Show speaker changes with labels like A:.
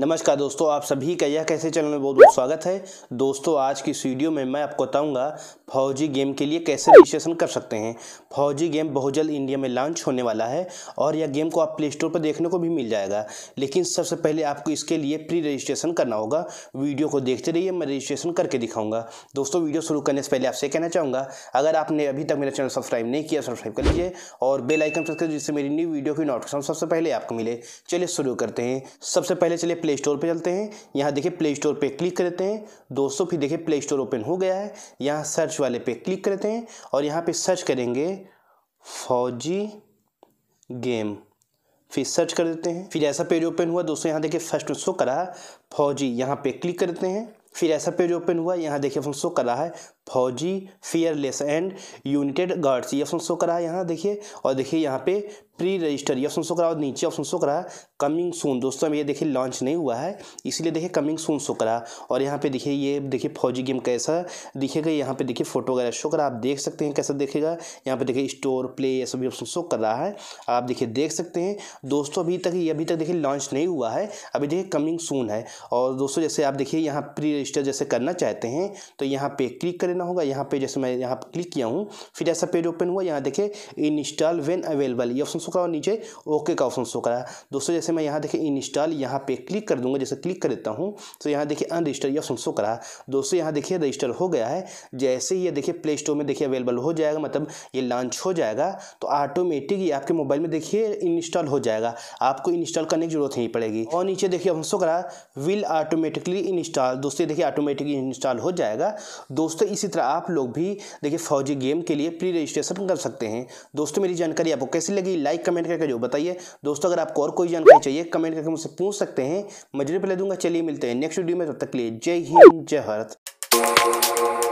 A: नमस्कार दोस्तों आप सभी का यह कैसे चैनल में बहुत बहुत स्वागत है दोस्तों आज की इस वीडियो में मैं आपको बताऊंगा फौजी गेम के लिए कैसे रजिस्ट्रेशन कर सकते हैं फौजी गेम बहुत जल्द इंडिया में लॉन्च होने वाला है और यह गेम को आप प्ले स्टोर पर देखने को भी मिल जाएगा लेकिन सबसे पहले आपको इसके लिए प्री रजिस्ट्रेशन करना होगा वीडियो को देखते रहिए मैं रजिस्ट्रेशन करके दिखाऊंगा दोस्तों वीडियो शुरू करने से पहले आपसे कहना चाहूँगा अगर आपने अभी तक मेरा चैनल सब्सक्राइब नहीं किया सब्सक्राइब कर लीजिए और बेलाइकन प्रेस कर जिससे मेरी न्यू वीडियो की नोटिफिकेशन सबसे पहले आपको मिले चलिए शुरू करते हैं सबसे पहले चलिए प्ले स्टोर पर चलते हैं यहाँ देखिए प्ले स्टोर पर क्लिक करते हैं दोस्तों फिर देखिए प्ले स्टोर ओपन हो गया है यहाँ सर्च वाले पे क्लिक करते हैं और यहाँ पे सर्च करेंगे फौजी गेम फिर सर्च कर देते हैं फिर ऐसा पेज ओपन हुआ दोस्तों यहाँ देखिए फर्स्ट में शो कर रहा है फौजी यहाँ पे क्लिक करते हैं फिर ऐसा पेज ओपन हुआ यहाँ देखिए फोन शो कर रहा है FAUG fearless and united guards ये फोन शो कर रहा है यहाँ देखिए और देखिए यहाँ पे प्री रजिस्टर ये ऑप्शन शो करा और नीचे ऑप्शन शो करा कमिंग सून दोस्तों ये देखिए लॉन्च नहीं हुआ है इसलिए देखिए कमिंग सून शो करा और यहाँ पे देखिए ये देखिए फौजी गेम कैसा दिखेगा यहाँ पे देखिए फोटो वगैरह शो करा आप देख सकते हैं कैसा देखेगा यहाँ पे देखिए स्टोर प्ले ये सभी ऑप्शन शो कर रहा है आप देखिए देख सकते हैं दोस्तों अभी तक ये अभी तक देखिए लॉन्च नहीं हुआ है अभी देखिए कमिंग सून है और दोस्तों जैसे आप देखिए यहाँ प्री रजिस्टर जैसे करना चाहते हैं तो यहाँ पे क्लिक करना होगा यहाँ पे जैसे मैं यहाँ क्लिक किया हूँ फिर ऐसा पेज ओपन हुआ यहाँ देखिए इंस्टॉल वेन अवेलेबल ये ऑप्शन शो कर और नीचे ओके का ऑप्शन शो करा है दोस्तों जैसे मैं यहाँ देखिए इंस्टॉल यहाँ पे क्लिक कर दूंगा जैसे क्लिक कर देता हूँ तो यहाँ देखिए अनरजिस्टर यह ऑप्शन शो करा है दोस्तों यहाँ देखिए रजिस्टर हो गया है जैसे ये देखिए प्ले स्टोर में देखिए अवेलेबल हो जाएगा मतलब ये लॉन्च हो जाएगा तो ऑटोमेटिक ये आपके मोबाइल में देखिए इंस्टॉल हो जाएगा आपको इंस्टॉल करने की जरूरत नहीं पड़ेगी और नीचे देखिए ऑप्शन शो करा विल ऑटोमेटिकली इंस्टॉल दोस्तों देखिए ऑटोमेटिक इंस्टॉल हो जाएगा दोस्तों इसी तरह आप लोग भी देखिए फौजी गेम के लिए प्री रजिस्ट्रेशन कर सकते हैं दोस्तों मेरी जानकारी आपको कैसी लगी लाइक लाइक कमेंट करके जो बताइए दोस्तों अगर आपको और कोई जानकारी चाहिए कमेंट करके मुझसे पूछ सकते हैं मजरे पर ले दूंगा चलिए मिलते हैं नेक्स्ट वीडियो में तब तो तक लिए जय हिंद जय भारत